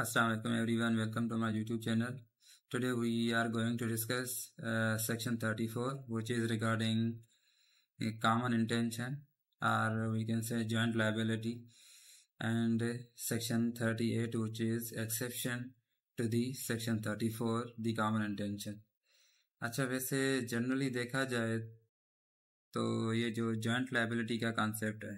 Assalamualaikum everyone welcome to my youtube channel today we are going to discuss uh, section 34 which is regarding common intention or we can say joint liability and section 38 which is exception to the section 34 the common intention अच्छा वैसे generally देखा जाए तो ये जो joint liability का concept है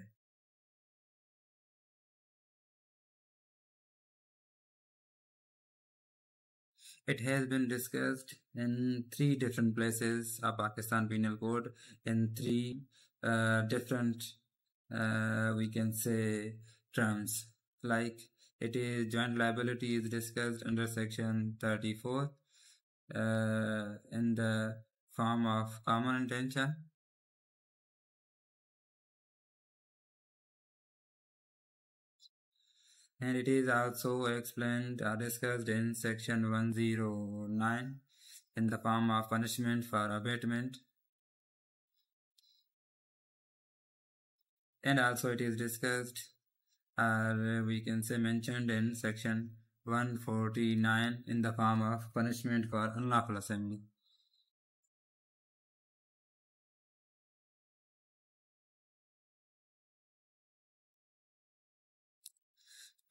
It has been discussed in three different places of Pakistan Penal Code in three uh, different, uh, we can say, terms. Like it is joint liability is discussed under section 34 uh, in the form of common intention and it is also explained or uh, discussed in section 109 in the form of punishment for abatement. And also it is discussed or uh, we can say mentioned in section 149 in the form of punishment for unlawful assembly.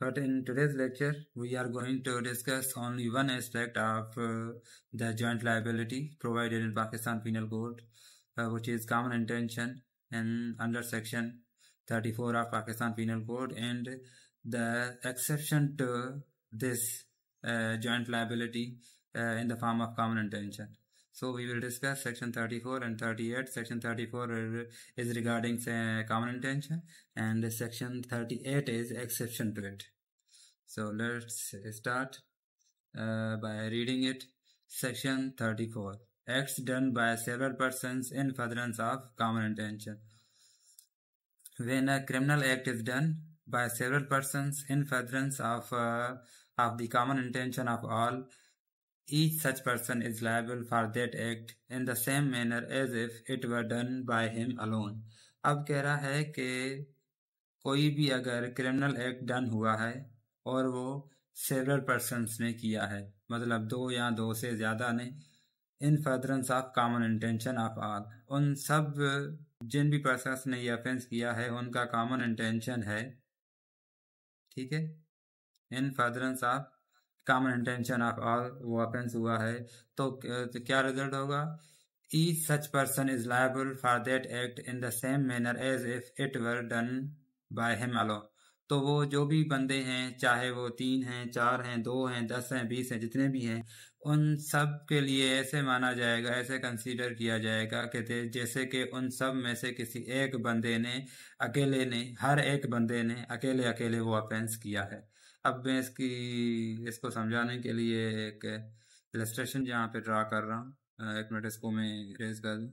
But in today's lecture, we are going to discuss only one aspect of uh, the joint liability provided in Pakistan Penal Code, uh, which is common intention and under section 34 of Pakistan Penal Code and the exception to this uh, joint liability uh, in the form of common intention. So we will discuss section 34 and 38. Section 34 is regarding common intention and section 38 is exception to it. So let's start uh, by reading it. Section 34. Acts done by several persons in furtherance of common intention. When a criminal act is done by several persons in furtherance of, uh, of the common intention of all, Each such person is liable for that act in the same manner as if it were done by him alone. अब कह रहा है कि कोई भी अगर criminal act done हुआ है और वो सेवरल पर्सनस ने किया है मतलब दो या दो से ज़्यादा ने in furtherance of common intention of all उन सब जिन भी पर्सन ने ये ऑफेंस किया है उनका कॉमन इंटेंशन है ठीक है in furtherance of common intention of all वो ऑफेंस हुआ है तो, तो क्या रिजल्ट होगा each such person is liable for that act in the same manner as if it were done by him alone तो वो जो भी बंदे हैं चाहे वो तीन हैं चार हैं दो हैं दस हैं बीस हैं जितने भी हैं उन सब के लिए ऐसे माना जाएगा ऐसे कंसीडर किया जाएगा कि जैसे कि उन सब में से किसी एक बंदे ने अकेले ने हर एक बंदे ने अकेले अकेले वो अपेंस किया है अब मैं इसकी इसको समझाने के लिए एक इलस्ट्रेशन यहाँ पे ड्रा कर रहा हूँ एक मिनट इसको मैं रेज कर दूँ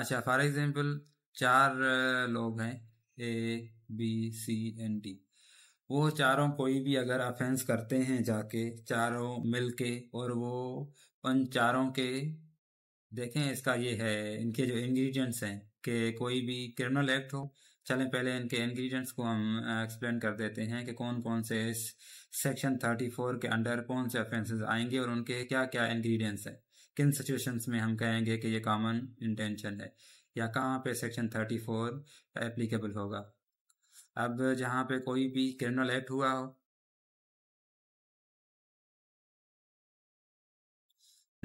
अच्छा फॉर एग्जाम्पल चार लोग हैं A B C and D वो चारों कोई भी अगर अफेंस करते हैं जाके चारों मिलके और वो उन चारों के देखें इसका ये है इनके जो इंग्रेडिएंट्स हैं कि कोई भी क्रिमिनल एक्ट हो चलें पहले इनके इंग्रेडिएंट्स को हम एक्सप्लेन कर देते हैं कि कौन कौन से सेक्शन थर्टी फोर के अंडर कौन से ऑफेंसेस आएंगे और उनके क्या क्या इंग्रेडिएंट्स हैं किन सिचुएशंस में हम कहेंगे कि ये कॉमन इंटेंशन है या कहाँ पे सेक्शन थर्टी फोर एप्लीकेबल होगा अब जहाँ पे कोई भी क्रिमिनल एक्ट हुआ हो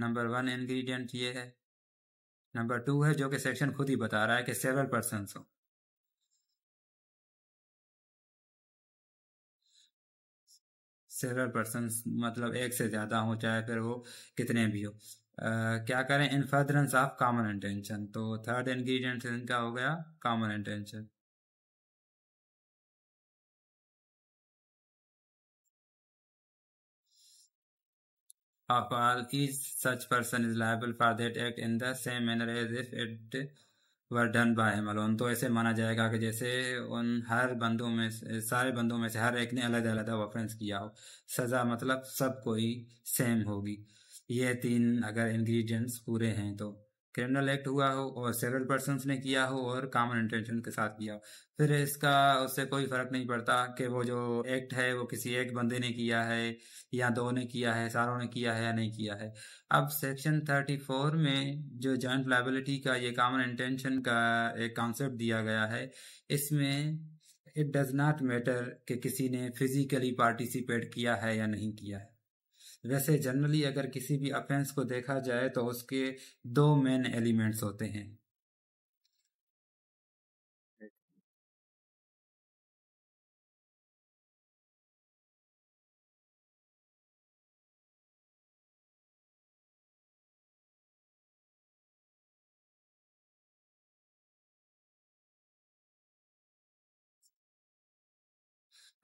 नंबर वन इंग्रेडिएंट ये है नंबर टू है जो कि सेक्शन खुद ही बता रहा है कि सेवरल पर्सन हो सेवरल पर्सन मतलब एक से ज्यादा हो चाहे फिर वो कितने भी हो Uh, क्या करें in furtherance of common intention तो थर्ड इंग्रेडिएंट इनका हो गया common intention of all, each such person is liable for that act in the same manner as if it were done by him alone. तो ऐसे माना जाएगा कि जैसे उन हर बंदों में सारे बंदों में से हर एक ने अलग अलग ऑफेंस किया हो सज़ा मतलब सब कोई सेम होगी ये तीन अगर इंग्रेडिएंट्स पूरे हैं तो क्रिमिनल एक्ट हुआ हो और सेवरल पर्सन ने किया हो और कॉमन इंटेंशन के साथ किया हो फिर इसका उससे कोई फर्क नहीं पड़ता कि वो जो एक्ट है वो किसी एक बंदे ने किया है या दो ने किया है सारों ने किया है या नहीं किया है अब सेक्शन थर्टी फोर में जो जॉइंट लाइबिलिटी का ये कॉमन इंटेंशन का एक कॉन्सेप्ट दिया गया है इसमें इट डज नॉट मैटर कि किसी ने फिजिकली पार्टिसिपेट किया है या नहीं किया है वैसे जनरली अगर किसी भी अफेंस को देखा जाए तो उसके दो मेन एलिमेंट्स होते हैं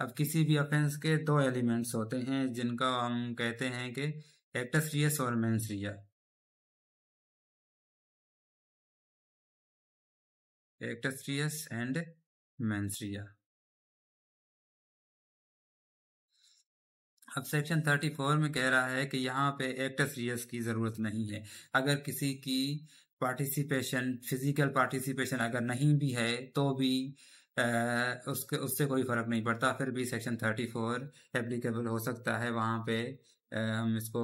अब किसी भी ऑफेंस के दो एलिमेंट्स होते हैं जिनका हम कहते हैं कि एक्टस रियस और mens rea actus reus and mens rea अब सेक्शन थर्टी फोर में कह रहा है कि यहाँ पे एक्टस रियस की ज़रूरत नहीं है अगर किसी की पार्टिसिपेशन फिजिकल पार्टिसिपेशन अगर नहीं भी है तो भी उसके उससे कोई फ़र्क नहीं पड़ता फिर भी सेक्शन थर्टी फोर एप्लीकेबल हो सकता है वहाँ पे हम इसको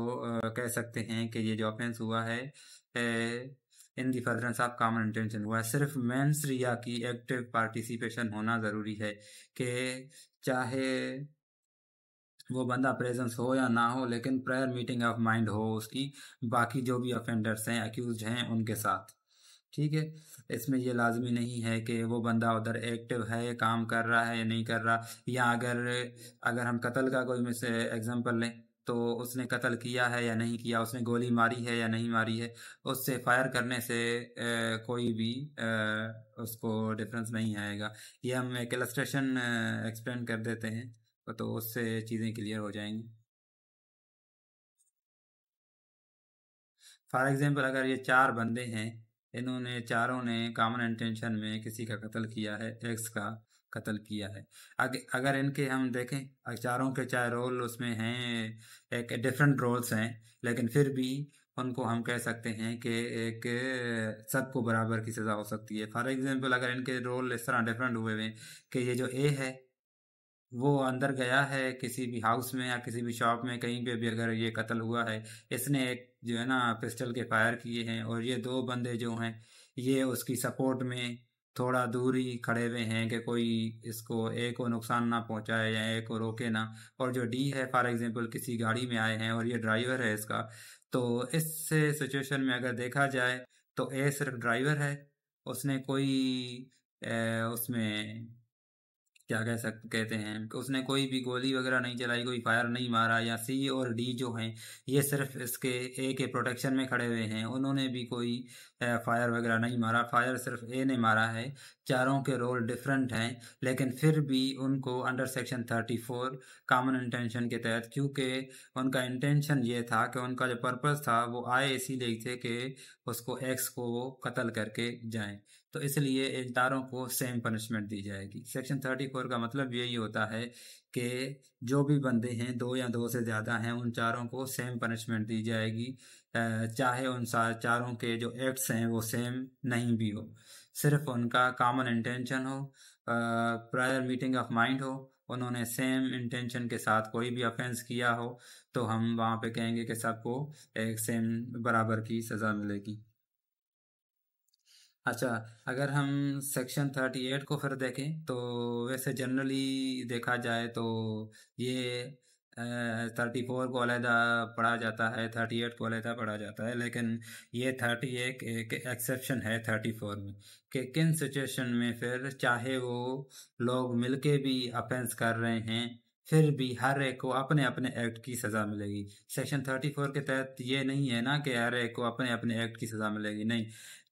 कह सकते हैं कि ये जो ऑफेंस हुआ है in the furtherance of common intention हुआ है सिर्फ मेंस रिया की एक्टिव पार्टिसिपेशन होना ज़रूरी है कि चाहे वो बंदा प्रेजेंस हो या ना हो लेकिन प्रेयर मीटिंग ऑफ माइंड हो उसकी बाकी जो भी ऑफेंडर्स हैं अक्यूज हैं उनके साथ ठीक है इसमें ये लाजमी नहीं है कि वो बंदा उधर एक्टिव है काम कर रहा है या नहीं कर रहा या अगर अगर हम कत्ल का कोई मिस एग्जाम्पल लें तो उसने कत्ल किया है या नहीं किया उसने गोली मारी है या नहीं मारी है उससे फायर करने से ए, कोई भी ए, उसको डिफरेंस नहीं आएगा ये हम एक एलस्ट्रेशन एक्सप्लेन कर देते हैं तो उससे चीज़ें क्लियर हो जाएंगी फॉर एग्ज़ाम्पल अगर ये चार बंदे हैं इन्होंने चारों ने कामन इंटेंशन में किसी का कत्ल किया है एक्स का कत्ल किया है अग, अगर इनके हम देखें चारों के चाहे रोल उसमें हैं एक डिफरेंट रोल्स हैं लेकिन फिर भी उनको हम कह सकते हैं कि एक सबको बराबर की सज़ा हो सकती है फॉर एग्जांपल अगर इनके रोल इस तरह डिफरेंट हुए हुए कि ये जो ए है वो अंदर गया है किसी भी हाउस में या किसी भी शॉप में कहीं पे भी अगर ये कत्ल हुआ है इसने एक जो है ना पिस्टल के फायर किए हैं और ये दो बंदे जो हैं ये उसकी सपोर्ट में थोड़ा दूरी खड़े हुए हैं कि कोई इसको ए को नुकसान ना पहुंचाए या ए को रोके ना और जो डी है फॉर एग्जांपल किसी गाड़ी में आए हैं और ये ड्राइवर है इसका तो इस सिचुएशन में अगर देखा जाए तो ए सिर्फ ड्राइवर है उसने कोई ए, उसमें क्या कह सक कहते हैं उसने कोई भी गोली वगैरह नहीं चलाई कोई फायर नहीं मारा या सी और डी जो हैं ये सिर्फ इसके ए के प्रोटेक्शन में खड़े हुए हैं उन्होंने भी कोई फायर वगैरह नहीं मारा फायर सिर्फ ए ने मारा है चारों के रोल डिफरेंट हैं लेकिन फिर भी उनको under section thirty four common intention के तहत क्योंकि उनका इंटेंशन ये था कि उनका जो पर्पज़ था वो आए इसीलिए थे कि उसको एक्स को वो कत्ल करके जाएं तो इसलिए एकदारों को सेम पनिशमेंट दी जाएगी सेक्शन थर्टी फोर का मतलब यही होता है कि जो भी बंदे हैं दो या दो से ज़्यादा हैं उन चारों को सेम पनिशमेंट दी जाएगी चाहे उन चारों के जो एक्ट्स हैं वो सेम नहीं भी हो सिर्फ उनका कॉमन इंटेंशन हो प्रायर मीटिंग ऑफ माइंड हो उन्होंने सेम इंटेंशन के साथ कोई भी ऑफेंस किया हो तो हम वहाँ पे कहेंगे कि सबको एक सेम बराबर की सज़ा मिलेगी अच्छा अगर हम सेक्शन थर्टी एट को फिर देखें तो वैसे जनरली देखा जाए तो ये थर्टी फोर को अलहदा पढ़ा जाता है थर्टी एट को अलहदा पढ़ा जाता है लेकिन ये थर्टी एक एक एक्सेप्शन है थर्टी फोर में कि किन सिचुएशन में फिर चाहे वो लोग मिलके भी अफेंस कर रहे हैं फिर भी हर एक को अपने अपने एक्ट की सज़ा मिलेगी सेक्शन थर्टी फोर के तहत ये नहीं है ना कि हर एक को अपने अपने एक्ट की सज़ा मिलेगी नहीं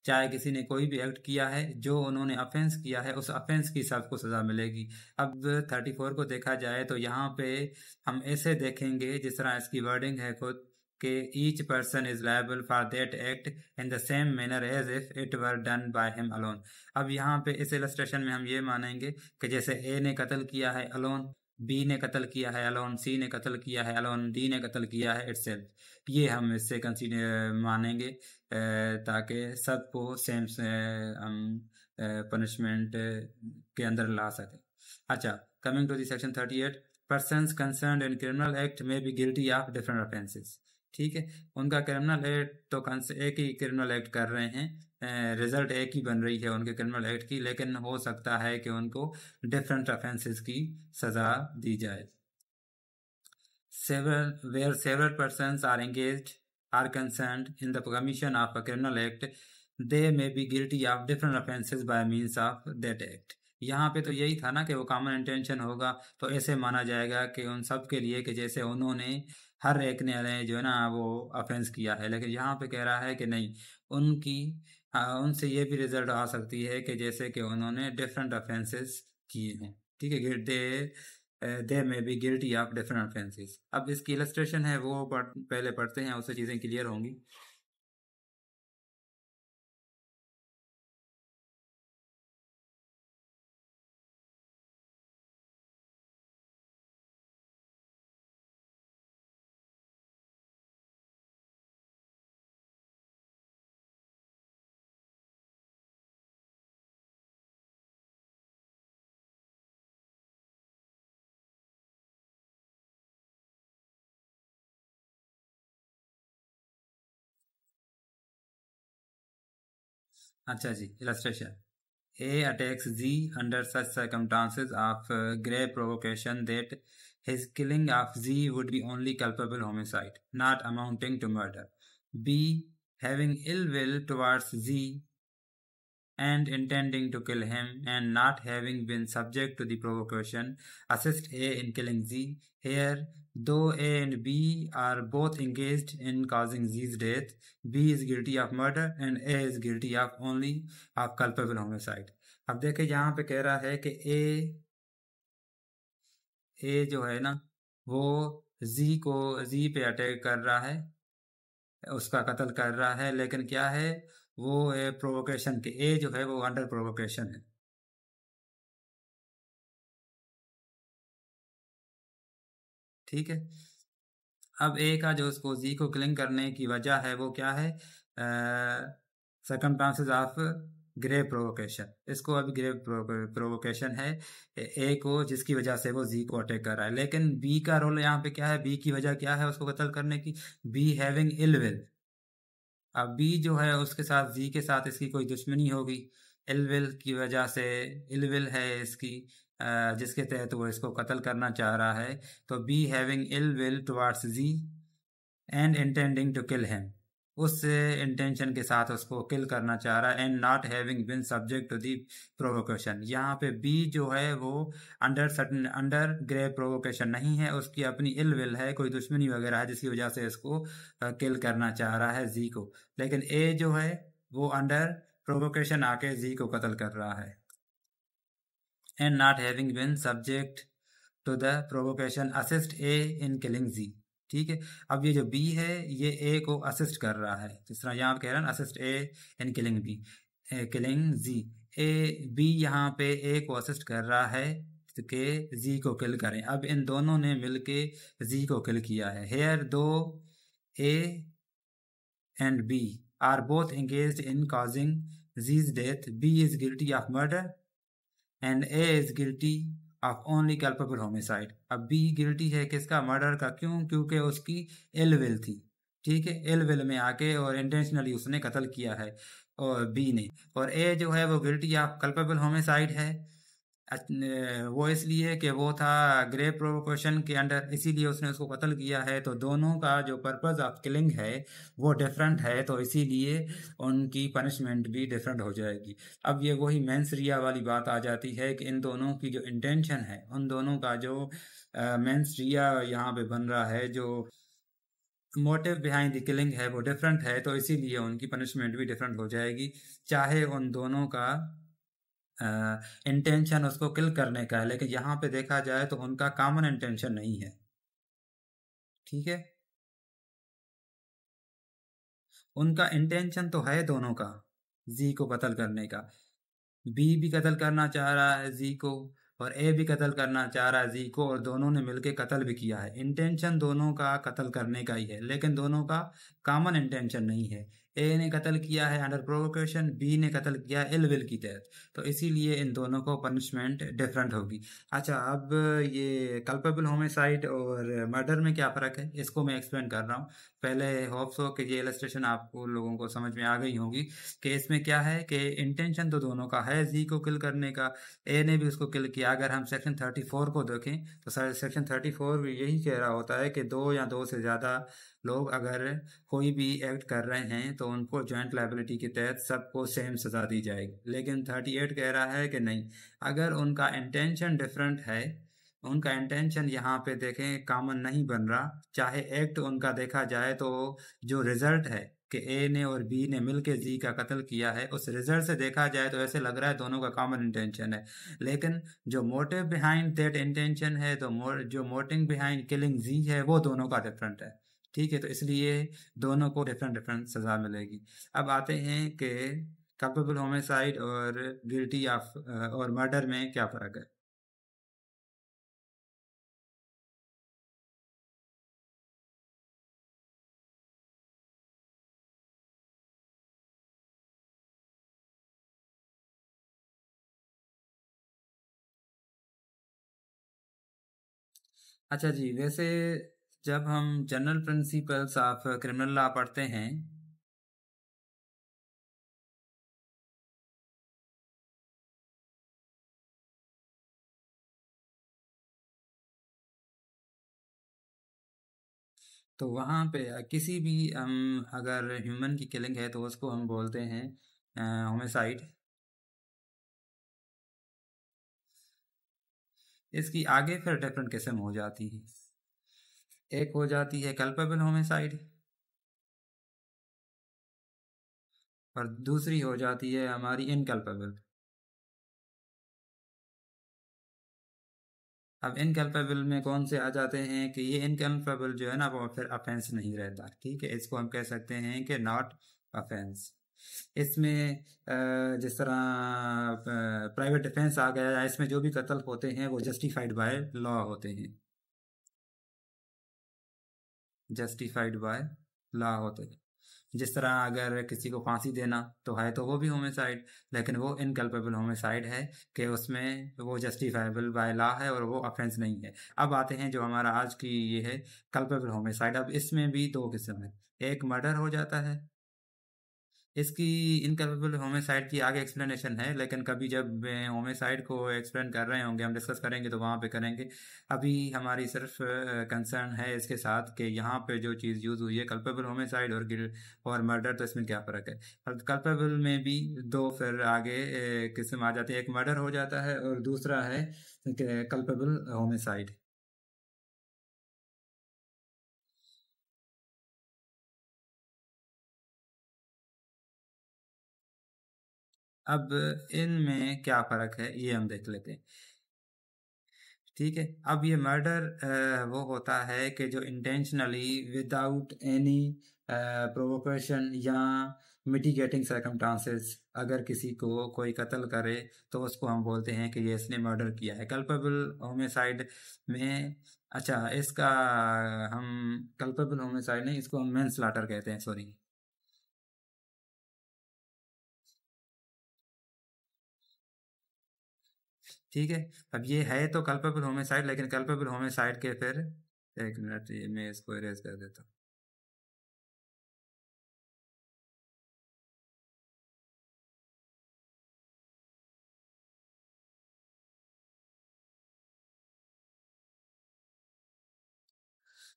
चाहे किसी ने कोई भी एक्ट किया है जो उन्होंने अफेंस किया है उस अफेंस की हिसाब को सज़ा मिलेगी अब थर्टी फोर को देखा जाए तो यहाँ पे हम ऐसे देखेंगे जिस तरह इसकी वर्डिंग है खुद के each person is liable for that act in the same manner as if it were done by him alone अब यहाँ पे इस इलस्ट्रेशन में हम ये मानेंगे कि जैसे ए ने कत्ल किया है अलोन बी ने कत्ल किया है अलोन सी ने कत्ल किया है अलोन डी ने कत्ल किया है इट्स ये हम इससे कंसिडर मानेंगे ताकि सबको सेम से हम पनिशमेंट के अंदर ला सकें अच्छा coming to the section thirty eight person concern in criminal act में be guilty of different offences ठीक है उनका क्रिमिनल एक्ट तो एक ही क्रिमिनल एक्ट कर रहे हैं रिजल्ट एक ही बन रही है उनके क्रिमिनल एक्ट की लेकिन हो सकता है कि उनको डिफरेंट ऑफेंसेस की सजा दी जाए several where several persons are engage are concerned in the commission of a criminal act they may be guilty of different offenses by means of that act यहाँ पे तो यही था ना कि वो कॉमन इंटेंशन होगा तो ऐसे माना जाएगा कि उन सब के लिए कि जैसे उन्होंने हर एक ने जो है ना वो ऑफेंस किया है लेकिन यहाँ पे कह रहा है कि नहीं उनकी उनसे ये भी रिजल्ट आ सकती है कि जैसे कि उन्होंने डिफरेंट ऑफेंसेस किए हैं ठीक है they they may be guilty of different offences अब इसकी इलस्ट्रेशन है वो पढ़, पहले पढ़ते हैं उससे चीज़ें क्लियर होंगी अच्छा जी A attacks Z under such circumstances of uh, grave provocation that his killing of Z would be only culpable homicide, not amounting to murder. B. Having ill will towards Z and intending to kill him and not having been subject to the provocation, assist A in killing Z. Here, Though A and B are both engaged in causing Z's death, B is guilty of murder and A is guilty of only of culpable homicide. अब देखें यहाँ पे कह रहा है कि A ए जो है ना वो जी को जी पे अटैक कर रहा है उसका कत्ल कर रहा है लेकिन क्या है वो है प्रोवोकेशन के ए जो है वो अंडर प्रोवोकेशन है ठीक है अब ए का जो उसको जी को क्लिंग करने की वजह है वो क्या है सर्कमटांसेज ऑफ ग्रे प्रोवोकेशन इसको अभी ग्रे प्रोवोकेशन है ए को जिसकी वजह से वो जी को अटैक कर रहा है लेकिन बी का रोल यहाँ पे क्या है बी की वजह क्या है उसको कत्ल करने की बी हैविंग इल विल अब बी जो है उसके साथ जी के साथ इसकी कोई दुश्मनी होगी इल विल की वजह से इल विल है इसकी जिसके तहत वो इसको कत्ल करना चाह रहा है तो B having ill will towards G and intending to kill him उस इंटेंशन के साथ उसको किल करना चाह रहा है and not having been subject to the provocation यहाँ पे बी जो है वो under sudden under grave provocation नहीं है उसकी अपनी इल विल है कोई दुश्मनी वगैरह है जिसकी वजह से इसको किल करना चाह रहा है जी को लेकिन ए जो है वो अंडर प्रोवोकेशन आके जी को कत्ल कर रहा है and not having been subject to the provocation assist A in killing G ठीक है अब ये जो बी है ये ए को असिस्ट कर रहा है जिस तरह यहाँ कह रहे हैं assist A in killing B killing G A B यहाँ पे ए को असिस्ट कर रहा है तो के जी को किल करें अब इन दोनों ने मिलके जी को किल किया है हेयर दो A and B are both engage in causing G's death B is guilty of murder and A is guilty of only culpable homicide अब बी गिल्टी है किसका मर्डर का क्यों क्योंकि उसकी एल विल थी ठीक है एल विल में आके और इंटेंशनली उसने कत्ल किया है और बी ने और ए जो है वो गिल्टी ऑफ कल्पेबल होमिसाइड है वो इसलिए कि वो था ग्रे प्रोवोकेशन के अंडर इसीलिए उसने उसको कत्ल किया है तो दोनों का जो पर्पस ऑफ किलिंग है वो डिफरेंट है तो इसीलिए उनकी पनिशमेंट भी डिफरेंट हो जाएगी अब ये वही मेंस रिया वाली बात आ जाती है कि इन दोनों की जो इंटेंशन है उन दोनों का जो मेंस रिया यहाँ पे बन रहा है जो मोटिव बिहाइंड द किलिंग है वो डिफरेंट है तो इसीलिए उनकी पनिशमेंट भी डिफरेंट हो जाएगी चाहे उन दोनों का इंटेंशन उसको किल करने का है लेकिन यहाँ पे देखा जाए तो उनका कॉमन इंटेंशन नहीं है ठीक है उनका इंटेंशन तो है दोनों का जी को कतल करने का बी भी कतल करना चाह रहा है जी को और ए भी कतल करना चाह रहा है जी को और दोनों ने मिलकर कतल भी किया है इंटेंशन दोनों का कतल करने का ही है लेकिन दोनों का कामन इंटेंशन नहीं है ए ने कत्ल किया है अंडर प्रोवोकेशन बी ने कत्ल किया है एलविल की तहत तो इसीलिए इन दोनों को पनिशमेंट डिफरेंट होगी अच्छा अब ये कल्पेबल होमिसाइड और मर्डर में क्या फ़र्क है इसको मैं एक्सप्लेन कर रहा हूँ पहले होप्स हो कि ये इलस्ट्रेशन आपको लोगों को समझ में आ गई होगी कि इसमें क्या है कि इंटेंशन तो दोनों का है जी को किल करने का ए ने भी उसको किल किया अगर हम सेक्शन थर्टी फोर को देखें तो सेक्शन थर्टी फोर भी यही कह रहा होता है कि दो या दो से ज़्यादा लोग अगर कोई भी एक्ट कर रहे हैं तो उनको जॉइंट लाइबिलिटी के तहत सबको सेम सज़ा दी जाएगी लेकिन थर्टी एट कह रहा है कि नहीं अगर उनका इंटेंशन डिफरेंट है उनका इंटेंशन यहाँ पे देखें कॉमन नहीं बन रहा चाहे एक्ट उनका देखा जाए तो जो रिजल्ट है कि ए ने और बी ने मिल के जी का कत्ल किया है उस रिजल्ट से देखा जाए तो ऐसे लग रहा है दोनों का कॉमन इंटेंशन है लेकिन जो मोटिव बिहाइंड दैट इंटेंशन है तो जो मोटिव बिहाइंड किलिंग जी है वो दोनों का डिफरेंट है ठीक है तो इसलिए दोनों को डिफरेंट डिफरेंट सजा मिलेगी अब आते हैं कि कल्पेबल होमिसाइड और गिल्टी ऑफ और मर्डर में क्या फ़र्क है अच्छा जी वैसे जब हम general principles of criminal law पढ़ते हैं तो वहाँ पे किसी भी हम अगर ह्यूमन की किलिंग है तो उसको हम बोलते हैं होमिसाइड इसकी आगे फिर डिफरेंट किस्म हो जाती है एक हो जाती है कल्पेबल होमिसाइड और दूसरी हो जाती है हमारी इनकल्पेबल अब इनकल्पेबल में कौन से आ जाते हैं कि ये इनकल्पेबल जो है ना वो फिर अफेंस नहीं रहता ठीक है इसको हम कह सकते हैं कि नॉट अफेंस इसमें जिस तरह प्राइवेट डिफेंस आ गया या इसमें जो भी कत्ल होते हैं वो जस्टिफाइड बाय लॉ होते हैं जस्टिफाइड बाय ला होते जिस तरह अगर किसी को फांसी देना तो है तो वो भी होमिसाइड लेकिन वो इनकल्पेबल होमिसाइड है कि उसमें वो जस्टिफाइबल बाय ला है और वो ऑफेंस नहीं है अब आते हैं जो हमारा आज की ये है कल्पेबल होमिसाइड अब इसमें भी दो किस्म है एक मर्डर हो जाता है इसकी इनकेपेबल होमेसाइड की आगे एक्सप्लेनेशन है लेकिन कभी जब होमेसाइड को एक्सप्लेन कर रहे होंगे हम डिस्कस करेंगे तो वहाँ पे करेंगे अभी हमारी सिर्फ कंसर्न है इसके साथ कि यहाँ पे जो चीज़ यूज़ हुई है कल्पेबल होमेसाइड और गिल और मर्डर तो इसमें क्या फ़र्क है कल्पेबल में भी दो फिर आगे किस्म आ जाती है एक मर्डर हो जाता है और दूसरा है कल्पेबल होमेसाइड अब इनमें क्या फर्क है ये हम देख लेते हैं ठीक है अब ये मर्डर वो होता है कि जो इंटेंशनली विदाउट एनी प्रोवोकेशन या मिटिगेटिंग सर्कमटांसेस अगर किसी को कोई कत्ल करे तो उसको हम बोलते हैं कि ये इसने मर्डर किया है कल्पेबल होमिसाइड में अच्छा इसका हम कल्पेबल होमिसाइड नहीं इसको हम मैन स्लाटर कहते हैं सॉरी ठीक है अब ये है तो कल्पेबल होमिसाइड लेकिन कल्पेबल होमिसाइड के फिर एक मिनट ये मैं इसको इरेज कर देता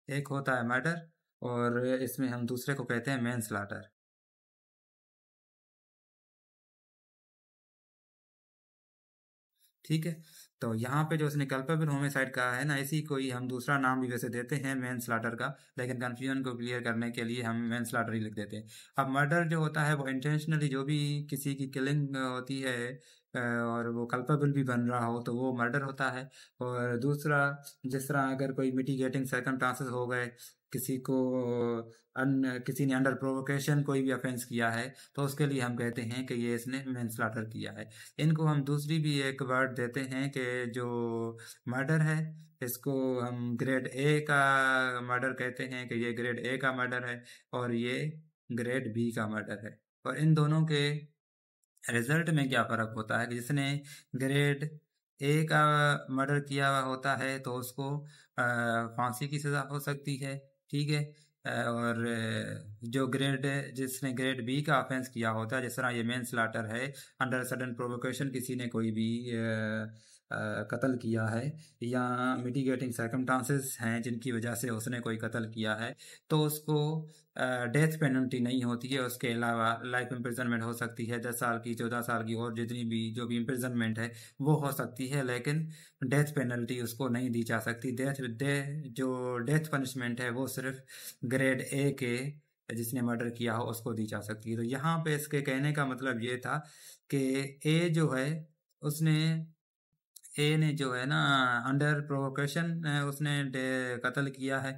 हूँ एक होता है मर्डर और इसमें हम दूसरे को कहते हैं मेन स्लाटर ठीक है तो यहाँ पे जो उसने कल्पेबल होमिसाइड कहा है ना इसी को ही हम दूसरा नाम भी वैसे देते हैं मैन स्लाटर का लेकिन कन्फ्यूजन को क्लियर करने के लिए हम मैन स्लाटर ही लिख देते हैं अब मर्डर जो होता है वो इंटेंशनली जो भी किसी की किलिंग होती है और वो कल्पेबल भी बन रहा हो तो वो मर्डर होता है और दूसरा जिस तरह अगर कोई मिटिगेटिंग सर्कमटांसेस हो गए किसी को अन, किसी ने अंडर प्रोवोकेशन कोई भी ऑफेंस किया है तो उसके लिए हम कहते हैं कि ये इसने मैन स्लाटर किया है इनको हम दूसरी भी एक वर्ड देते हैं कि जो मर्डर है इसको हम ग्रेड ए का मर्डर कहते हैं कि ये ग्रेड ए का मर्डर है और ये ग्रेड बी का मर्डर है और इन दोनों के रिजल्ट में क्या फ़र्क होता है कि जिसने ग्रेड ए का मर्डर किया होता है तो उसको फांसी की सज़ा हो सकती है ठीक है और जो ग्रेड जिसने ग्रेड बी का ऑफेंस किया होता है जिस तरह ये मेन स्लाटर है अंडर सडन प्रोवोकेशन किसी ने कोई भी कत्ल किया है या मिटिगेटिंग सर्कमटांसेस हैं जिनकी वजह से उसने कोई कत्ल किया है तो उसको डेथ पेनल्टी नहीं होती है उसके अलावा लाइफ इम्प्रिजनमेंट हो सकती है दस साल की चौदह साल की और जितनी भी जो भी इम्प्रिजनमेंट है वो हो सकती है लेकिन डेथ पेनल्टी उसको नहीं दी जा सकती डेथ दे, जो डेथ पनिशमेंट है वो सिर्फ ग्रेड ए के जिसने मर्डर किया हो उसको दी जा सकती है तो यहाँ पे इसके कहने का मतलब ये था कि ए जो है उसने ए ने जो है ना अंडर प्रोवोकेशन उसने कत्ल किया है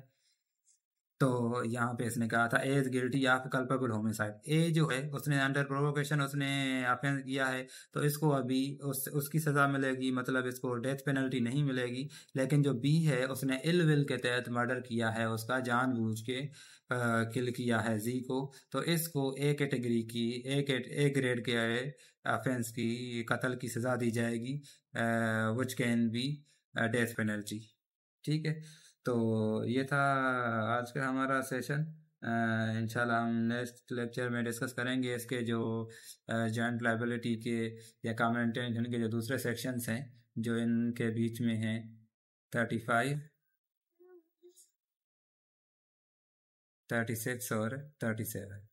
तो यहाँ पे इसने कहा था as is guilty of culpable homicide A जो है उसने अंडर प्रोवोकेशन उसने अफेंस किया है तो इसको अभी उस उसकी सज़ा मिलेगी मतलब इसको डेथ पेनल्टी नहीं मिलेगी लेकिन जो बी है उसने इल विल के तहत मर्डर किया है उसका जानबूझ के किल किया है जी को तो इसको ए कैटेगरी की ए ए ग्रेड के ऑफेंस की कत्ल की सज़ा दी जाएगी which can be death penalty ठीक है तो ये था आज का हमारा सेशन इंशाल्लाह हम नेक्स्ट लेक्चर में डिस्कस करेंगे इसके जो जॉइंट लाइबिलिटी के या कॉमन इंटेंशन के जो दूसरे सेक्शंस हैं जो इनके बीच में हैं थर्टी फाइव थर्टी सिक्स और थर्टी सेवन